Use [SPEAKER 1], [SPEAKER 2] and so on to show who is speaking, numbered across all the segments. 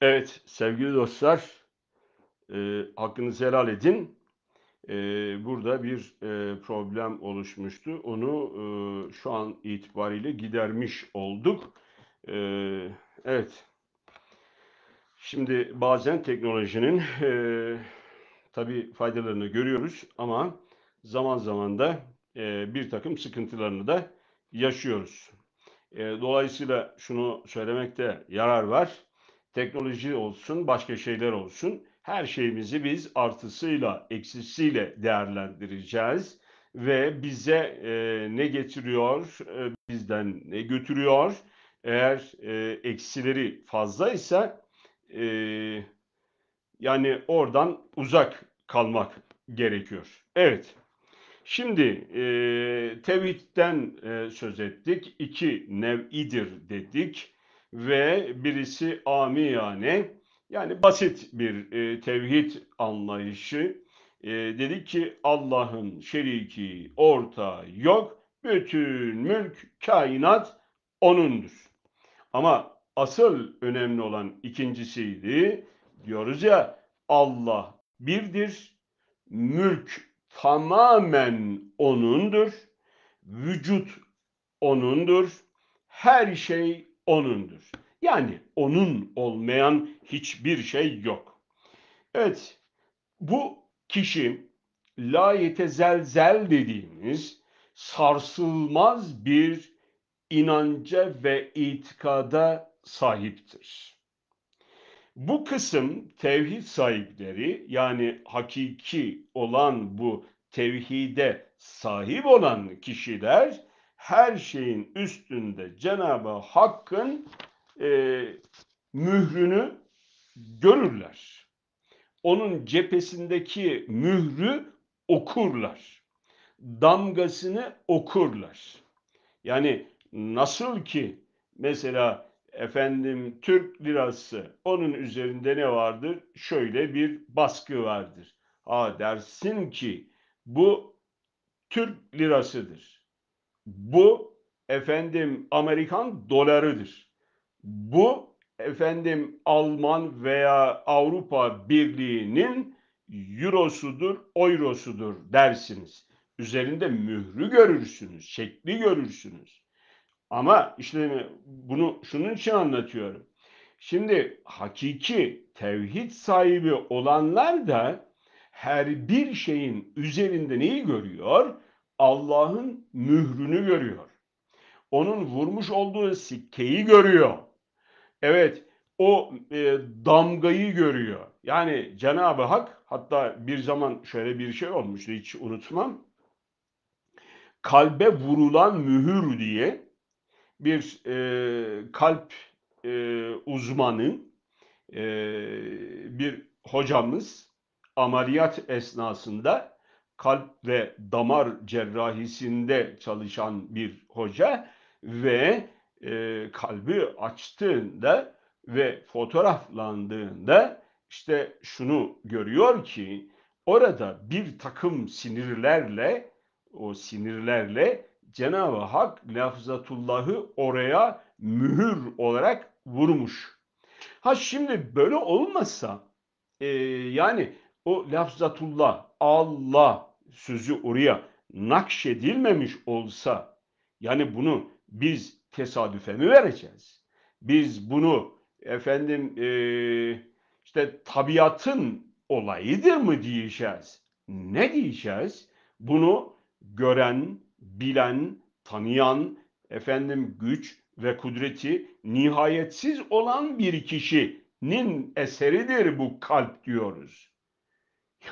[SPEAKER 1] Evet sevgili dostlar e, hakkınızı helal edin. E, burada bir e, problem oluşmuştu. Onu e, şu an itibariyle gidermiş olduk. E, evet. Şimdi bazen teknolojinin e, tabii faydalarını görüyoruz ama zaman zaman da e, bir takım sıkıntılarını da yaşıyoruz. E, dolayısıyla şunu söylemekte yarar var teknoloji olsun, başka şeyler olsun her şeyimizi biz artısıyla, eksisiyle değerlendireceğiz ve bize e, ne getiriyor, e, bizden ne götürüyor. Eğer e, eksileri fazlaysa e, yani oradan uzak kalmak gerekiyor. Evet. Şimdi e, tevhidden e, söz ettik. İki nev'idir dedik ve birisi amiyane yani basit bir e, tevhid anlayışı. E, dedi ki Allah'ın şeriki orta yok, bütün mülk, kainat O'nundur. Ama asıl önemli olan ikincisiydi. Diyoruz ya Allah birdir, mülk tamamen O'nundur, vücut O'nundur, her şey O'nundur. Yani O'nun olmayan hiçbir şey yok. Evet, bu kişi la yetezelzel dediğimiz sarsılmaz bir inanca ve itikada sahiptir. Bu kısım tevhid sahipleri yani hakiki olan bu tevhide sahip olan kişiler her şeyin üstünde Cenab-ı Hakk'ın e, mührünü görürler. Onun cephesindeki mührü okurlar. Damgasını okurlar. Yani nasıl ki mesela efendim Türk lirası onun üzerinde ne vardır? Şöyle bir baskı vardır. Ha dersin ki bu Türk lirasıdır. Bu efendim Amerikan dolarıdır. Bu efendim Alman veya Avrupa Birliği'nin eurosudur, Oyrosudur dersiniz. Üzerinde mührü görürsünüz, şekli görürsünüz. Ama işte bunu şunun için anlatıyorum. Şimdi hakiki tevhid sahibi olanlar da her bir şeyin üzerinde neyi görüyor? Allah'ın mührünü görüyor. Onun vurmuş olduğu sikkeyi görüyor. Evet, o e, damgayı görüyor. Yani Cenab-ı Hak hatta bir zaman şöyle bir şey olmuştu hiç unutmam. Kalbe vurulan mühür diye bir e, kalp e, uzmanı e, bir hocamız ameliyat esnasında kalp ve damar cerrahisinde çalışan bir hoca ve e, kalbi açtığında ve fotoğraflandığında işte şunu görüyor ki orada bir takım sinirlerle o sinirlerle Cenab-ı Hak lafzatullahı oraya mühür olarak vurmuş. Ha şimdi böyle olmasa e, yani o lafzatullah, Allah sözü oraya nakşedilmemiş olsa yani bunu biz tesadüfe mi vereceğiz? Biz bunu efendim e, işte tabiatın olayıdır mı diyeceğiz? Ne diyeceğiz? Bunu gören, bilen, tanıyan, efendim güç ve kudreti nihayetsiz olan bir kişinin eseridir bu kalp diyoruz.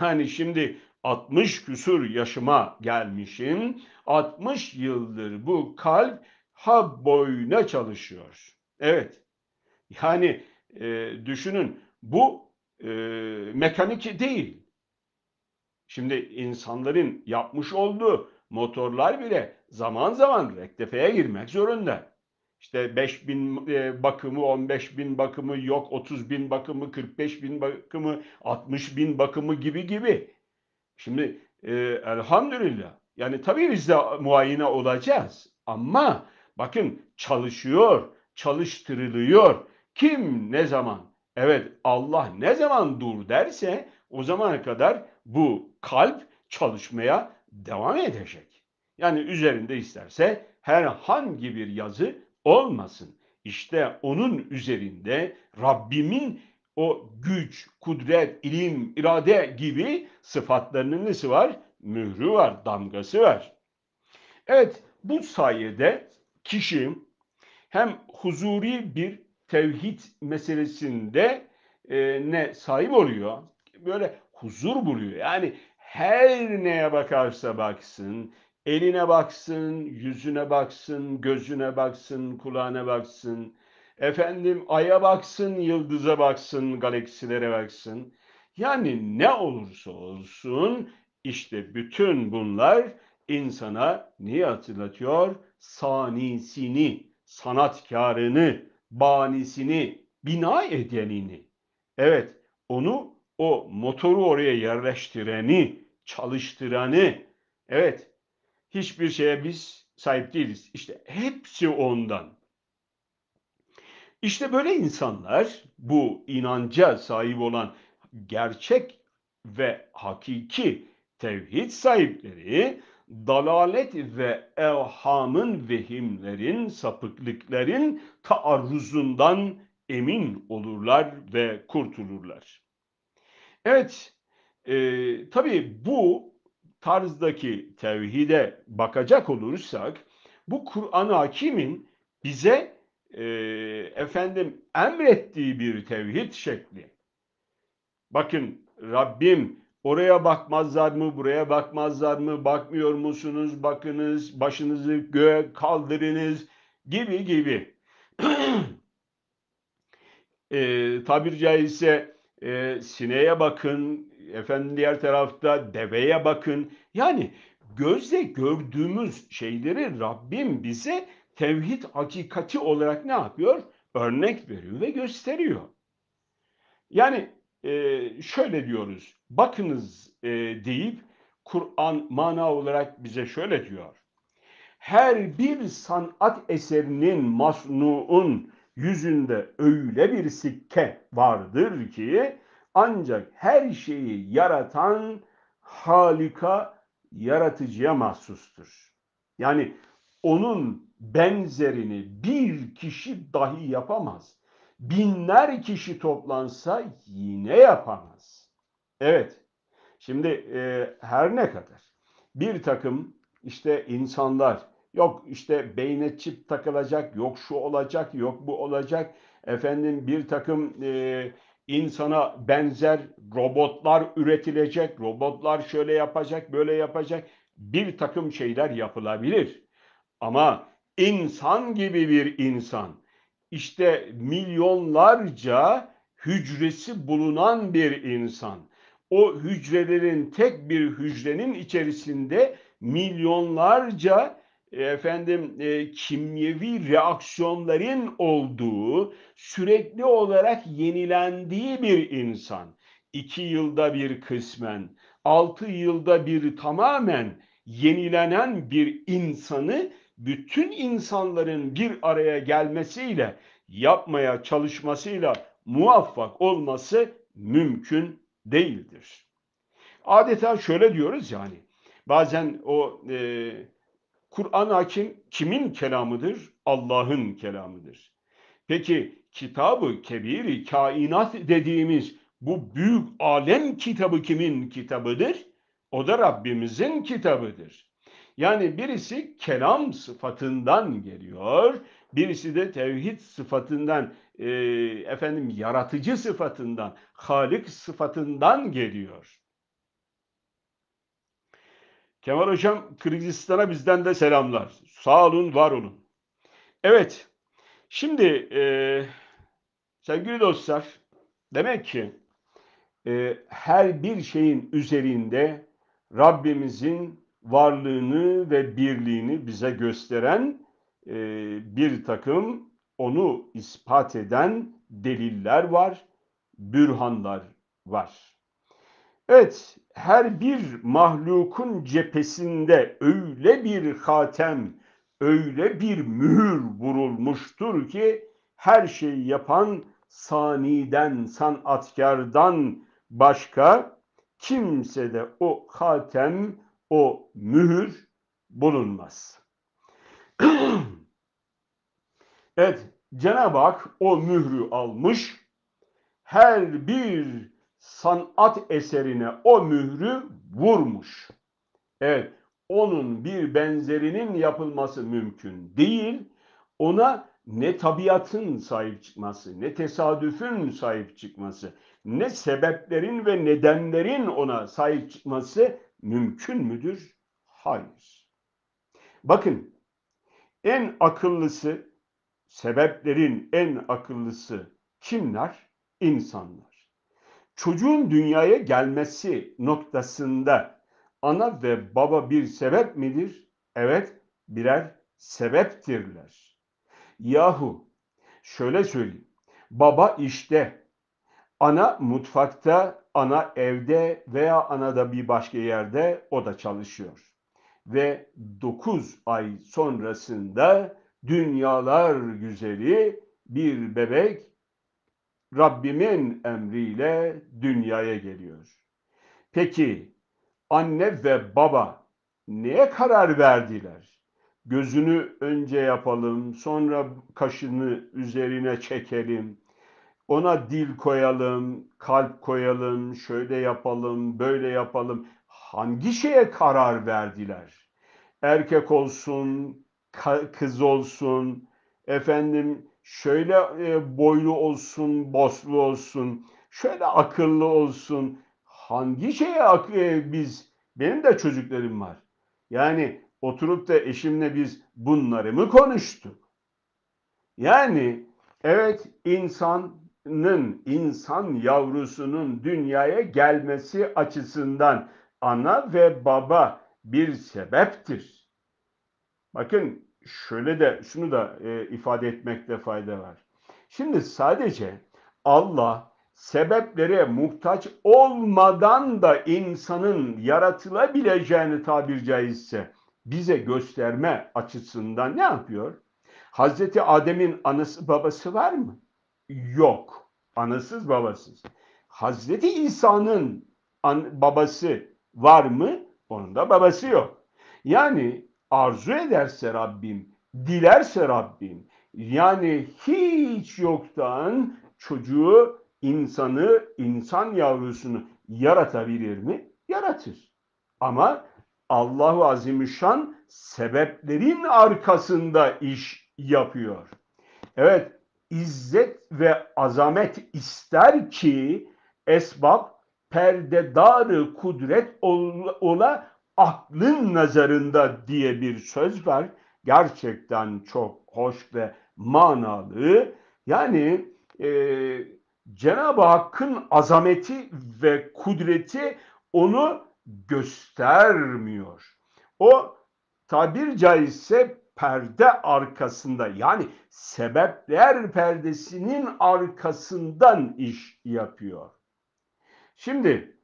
[SPEAKER 1] Yani şimdi 60 küsür yaşıma gelmişim. 60 yıldır bu kalp ha boyuna çalışıyor. Evet. Yani e, düşünün bu e, mekanik değil. Şimdi insanların yapmış olduğu motorlar bile zaman zaman rektefeye girmek zorunda. İşte 5 bin e, bakımı, 15 bin bakımı, yok 30 bin bakımı, 45 bin bakımı, 60 bin bakımı gibi gibi. Şimdi e, elhamdülillah. Yani tabii biz de muayene olacağız. Ama bakın çalışıyor, çalıştırılıyor. Kim ne zaman? Evet Allah ne zaman dur derse o zamana kadar bu kalp çalışmaya devam edecek. Yani üzerinde isterse herhangi bir yazı olmasın. İşte onun üzerinde Rabbimin o güç, kudret, ilim, irade gibi sıfatlarının nesi var? Mührü var, damgası var. Evet, bu sayede kişi hem huzuri bir tevhid meselesinde e, ne sahip oluyor, böyle huzur buluyor. Yani her neye bakarsa baksın, eline baksın, yüzüne baksın, gözüne baksın, kulağına baksın, Efendim aya baksın, yıldıza baksın, galaksilere baksın. Yani ne olursa olsun işte bütün bunlar insana neyi hatırlatıyor? Sanisini, sanatkarını, banisini, bina edenini. Evet, onu o motoru oraya yerleştireni, çalıştıranı. Evet, hiçbir şeye biz sahip değiliz. İşte hepsi ondan. İşte böyle insanlar bu inanca sahip olan gerçek ve hakiki tevhid sahipleri dalalet ve evhamın vehimlerin, sapıklıkların taarruzundan emin olurlar ve kurtulurlar. Evet, e, tabii bu tarzdaki tevhide bakacak olursak, bu Kur'an-ı Hakim'in bize e, efendim emrettiği bir tevhid şekli. Bakın Rabbim oraya bakmazlar mı, buraya bakmazlar mı, bakmıyor musunuz, bakınız, başınızı göğe kaldırınız gibi gibi. e, tabir caizse e, sineğe bakın, efendim diğer tarafta deveye bakın. Yani gözle gördüğümüz şeyleri Rabbim bize tevhid hakikati olarak ne yapıyor? Örnek veriyor ve gösteriyor. Yani e, şöyle diyoruz, bakınız e, deyip Kur'an mana olarak bize şöyle diyor. Her bir sanat eserinin masnuun yüzünde öyle bir sikke vardır ki ancak her şeyi yaratan halika yaratıcıya mahsustur. Yani onun benzerini bir kişi dahi yapamaz. Binler kişi toplansa yine yapamaz. Evet, şimdi e, her ne kadar bir takım işte insanlar, yok işte beyne çip takılacak, yok şu olacak, yok bu olacak, efendim bir takım e, insana benzer robotlar üretilecek, robotlar şöyle yapacak, böyle yapacak, bir takım şeyler yapılabilir. Ama insan gibi bir insan. İşte milyonlarca hücresi bulunan bir insan. O hücrelerin tek bir hücrenin içerisinde milyonlarca e, efendim e, kimyevi reaksiyonların olduğu, sürekli olarak yenilendiği bir insan. iki yılda bir kısmen, altı yılda bir tamamen yenilenen bir insanı bütün insanların bir araya gelmesiyle, yapmaya çalışmasıyla muvaffak olması mümkün değildir. Adeta şöyle diyoruz yani, bazen o e, Kur'an hakim kimin kelamıdır? Allah'ın kelamıdır. Peki kitabı kebiri kainat dediğimiz bu büyük alem kitabı kimin kitabıdır? O da Rabbimizin kitabıdır. Yani birisi kelam sıfatından geliyor, birisi de tevhid sıfatından, e, efendim yaratıcı sıfatından, halik sıfatından geliyor. Kemal Hocam Kırgızistan'a bizden de selamlar. Sağ olun, var olun. Evet, şimdi e, sevgili dostlar, demek ki e, her bir şeyin üzerinde Rabbimizin varlığını ve birliğini bize gösteren e, bir takım onu ispat eden deliller var, bürhanlar var. Evet, her bir mahlukun cephesinde öyle bir hatem, öyle bir mühür vurulmuştur ki her şeyi yapan saniden, sanatkardan başka kimse de o hatem o mühür bulunmaz. evet, Cenab-ı Hak o mührü almış, her bir sanat eserine o mührü vurmuş. Evet, onun bir benzerinin yapılması mümkün değil. Ona ne tabiatın sahip çıkması, ne tesadüfün sahip çıkması, ne sebeplerin ve nedenlerin ona sahip çıkması mümkün müdür? Hayır. Bakın en akıllısı, sebeplerin en akıllısı kimler? İnsanlar. Çocuğun dünyaya gelmesi noktasında ana ve baba bir sebep midir? Evet, birer sebeptirler. Yahu şöyle söyleyeyim. Baba işte, ana mutfakta ana evde veya anada bir başka yerde o da çalışıyor. Ve 9 ay sonrasında dünyalar güzeli bir bebek Rabbimin emriyle dünyaya geliyor. Peki anne ve baba neye karar verdiler? Gözünü önce yapalım, sonra kaşını üzerine çekelim. Ona dil koyalım, kalp koyalım, şöyle yapalım, böyle yapalım. Hangi şeye karar verdiler? Erkek olsun, kız olsun, efendim şöyle e, boylu olsun, boslu olsun, şöyle akıllı olsun. Hangi şeye e, biz, benim de çocuklarım var. Yani oturup da eşimle biz bunları mı konuştuk? Yani evet insan insan yavrusunun dünyaya gelmesi açısından ana ve baba bir sebeptir. Bakın şöyle de şunu da e, ifade etmekte fayda var. Şimdi sadece Allah sebeplere muhtaç olmadan da insanın yaratılabileceğini tabir caizse bize gösterme açısından ne yapıyor? Hazreti Adem'in anası babası var mı? yok. Anasız babasız. Hazreti İsa'nın babası var mı? Onun da babası yok. Yani arzu ederse Rabbim, dilerse Rabbim, yani hiç yoktan çocuğu, insanı, insan yavrusunu yaratabilir mi? Yaratır. Ama Allahu Azimüşşan sebeplerin arkasında iş yapıyor. Evet, izzet ve azamet ister ki esbab perdedarı kudret ola aklın nazarında diye bir söz var. Gerçekten çok hoş ve manalı. Yani e, Cenab-ı Hakk'ın azameti ve kudreti onu göstermiyor. O tabir caizse perde arkasında yani sebepler perdesinin arkasından iş yapıyor. Şimdi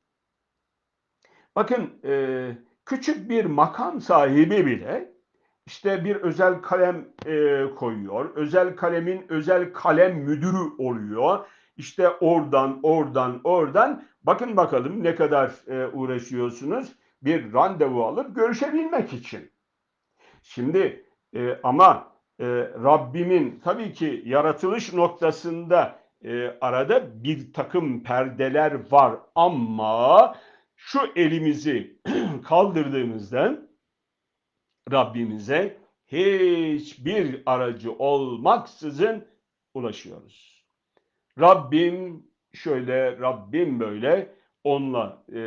[SPEAKER 1] bakın e, küçük bir makam sahibi bile işte bir özel kalem e, koyuyor. Özel kalemin özel kalem müdürü oluyor. İşte oradan, oradan, oradan bakın bakalım ne kadar e, uğraşıyorsunuz bir randevu alıp görüşebilmek için. Şimdi e, ama e, Rabbimin tabii ki yaratılış noktasında e, arada bir takım perdeler var ama şu elimizi kaldırdığımızdan Rabbimize hiçbir aracı olmaksızın ulaşıyoruz. Rabbim şöyle, Rabbim böyle onunla e,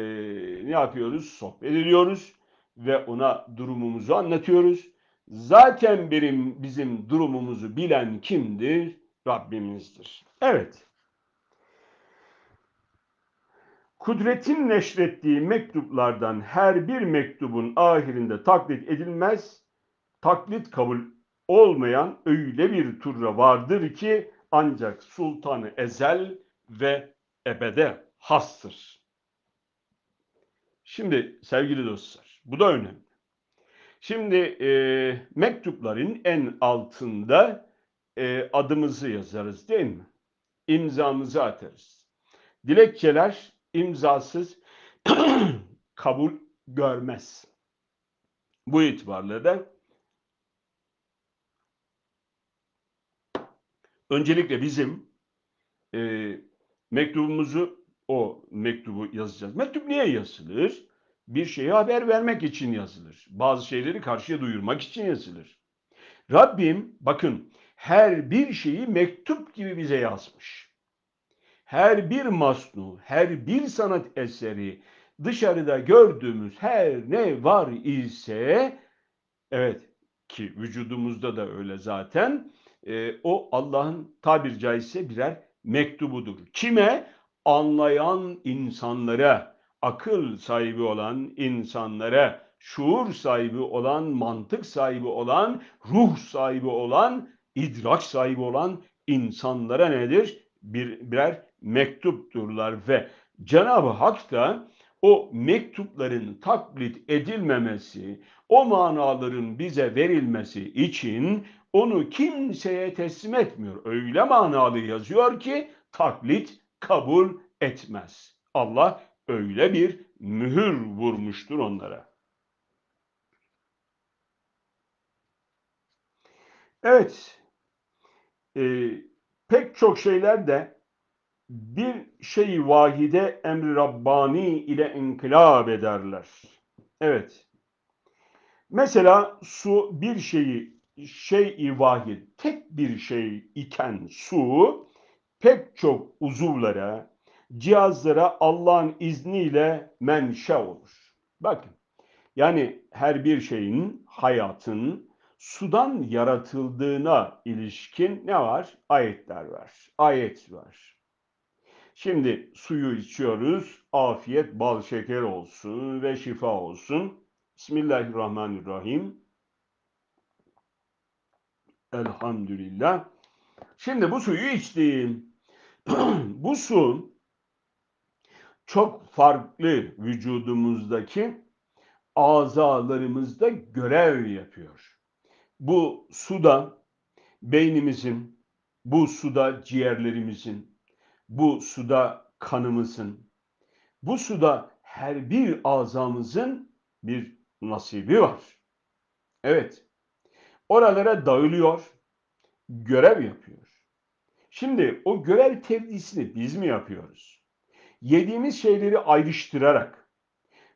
[SPEAKER 1] ne yapıyoruz? Sohbet ediyoruz ve ona durumumuzu anlatıyoruz. Zaten birim, bizim durumumuzu bilen kimdir? Rabbimizdir. Evet. Kudretin neşrettiği mektuplardan her bir mektubun ahirinde taklit edilmez, taklit kabul olmayan öyle bir turra vardır ki ancak sultanı ezel ve ebede hastır. Şimdi sevgili dostlar bu da önemli. Şimdi e, mektupların en altında e, adımızı yazarız değil mi? İmzamızı atarız. Dilekçeler imzasız kabul görmez. Bu itibarla da öncelikle bizim e, mektubumuzu o mektubu yazacağız. Mektup niye yazılır? bir şeye haber vermek için yazılır. Bazı şeyleri karşıya duyurmak için yazılır. Rabbim bakın her bir şeyi mektup gibi bize yazmış. Her bir masnu, her bir sanat eseri, dışarıda gördüğümüz her ne var ise evet ki vücudumuzda da öyle zaten e, o Allah'ın tabir caizse birer mektubudur. Kime? Anlayan insanlara akıl sahibi olan insanlara, şuur sahibi olan, mantık sahibi olan, ruh sahibi olan, idrak sahibi olan insanlara nedir? Bir, birer mektupturlar ve Cenab-ı Hak da o mektupların taklit edilmemesi, o manaların bize verilmesi için onu kimseye teslim etmiyor. Öyle manalı yazıyor ki taklit kabul etmez. Allah öyle bir mühür vurmuştur onlara. Evet, e, pek çok şeyler de bir şey vahide emri Rabbani ile inkılap ederler. Evet. Mesela su bir şeyi şey vahid tek bir şey iken su pek çok uzuvlara, cihazlara Allah'ın izniyle menşe olur. Bakın yani her bir şeyin, hayatın sudan yaratıldığına ilişkin ne var? Ayetler var. Ayet var. Şimdi suyu içiyoruz. Afiyet, bal şeker olsun ve şifa olsun. Bismillahirrahmanirrahim. Elhamdülillah. Şimdi bu suyu içtim. bu su çok farklı vücudumuzdaki azalarımızda görev yapıyor. Bu suda beynimizin, bu suda ciğerlerimizin, bu suda kanımızın, bu suda her bir azamızın bir nasibi var. Evet, oralara dağılıyor, görev yapıyor. Şimdi o görev tevdisini biz mi yapıyoruz? yediğimiz şeyleri ayrıştırarak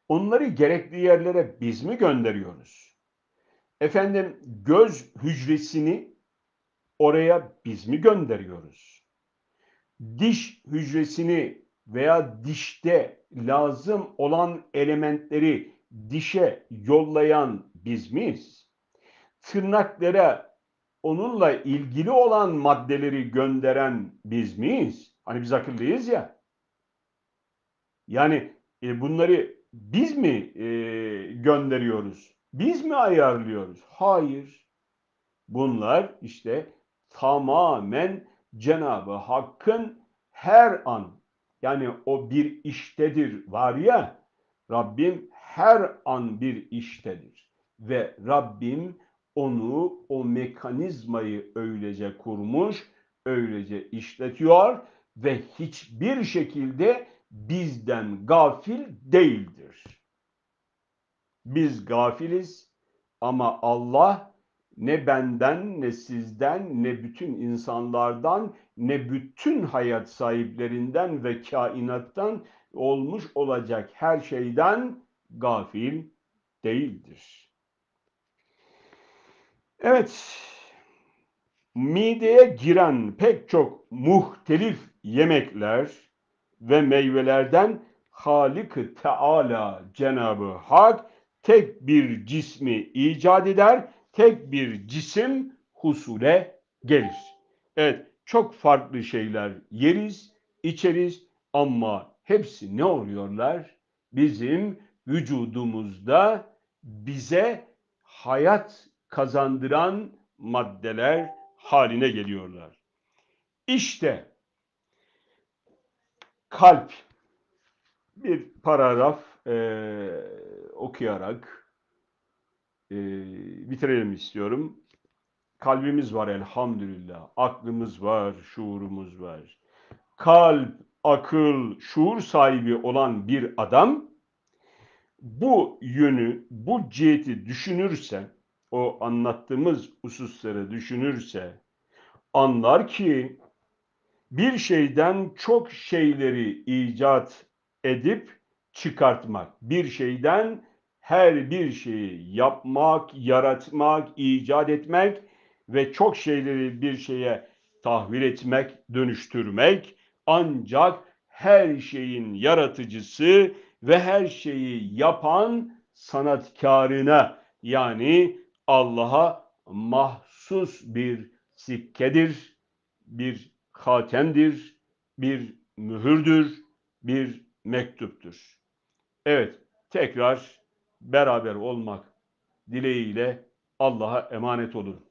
[SPEAKER 1] onları gerekli yerlere biz mi gönderiyoruz? Efendim göz hücresini oraya biz mi gönderiyoruz? Diş hücresini veya dişte lazım olan elementleri dişe yollayan biz miyiz? Tırnaklara onunla ilgili olan maddeleri gönderen biz miyiz? Hani biz akıllıyız ya. Yani e, bunları biz mi e, gönderiyoruz? Biz mi ayarlıyoruz? Hayır. Bunlar işte tamamen Cenabı Hakk'ın her an yani o bir iştedir var ya Rabbim her an bir iştedir ve Rabbim onu o mekanizmayı öylece kurmuş, öylece işletiyor ve hiçbir şekilde bizden gafil değildir. Biz gafiliz ama Allah ne benden ne sizden ne bütün insanlardan ne bütün hayat sahiplerinden ve kainattan olmuş olacak her şeyden gafil değildir. Evet, mideye giren pek çok muhtelif yemekler, ve meyvelerden Halik-ı Teala Cenabı Hak tek bir cismi icat eder, tek bir cisim husule gelir. Evet, çok farklı şeyler yeriz, içeriz ama hepsi ne oluyorlar? Bizim vücudumuzda bize hayat kazandıran maddeler haline geliyorlar. İşte kalp bir paragraf e, okuyarak e, bitirelim istiyorum. Kalbimiz var elhamdülillah. Aklımız var, şuurumuz var. Kalp, akıl, şuur sahibi olan bir adam bu yönü, bu ciheti düşünürse, o anlattığımız hususları düşünürse, anlar ki bir şeyden çok şeyleri icat edip çıkartmak. Bir şeyden her bir şeyi yapmak, yaratmak, icat etmek ve çok şeyleri bir şeye tahvil etmek, dönüştürmek ancak her şeyin yaratıcısı ve her şeyi yapan sanatkarına yani Allah'a mahsus bir sikkedir, bir hatemdir, bir mühürdür, bir mektuptur. Evet, tekrar beraber olmak dileğiyle Allah'a emanet olun.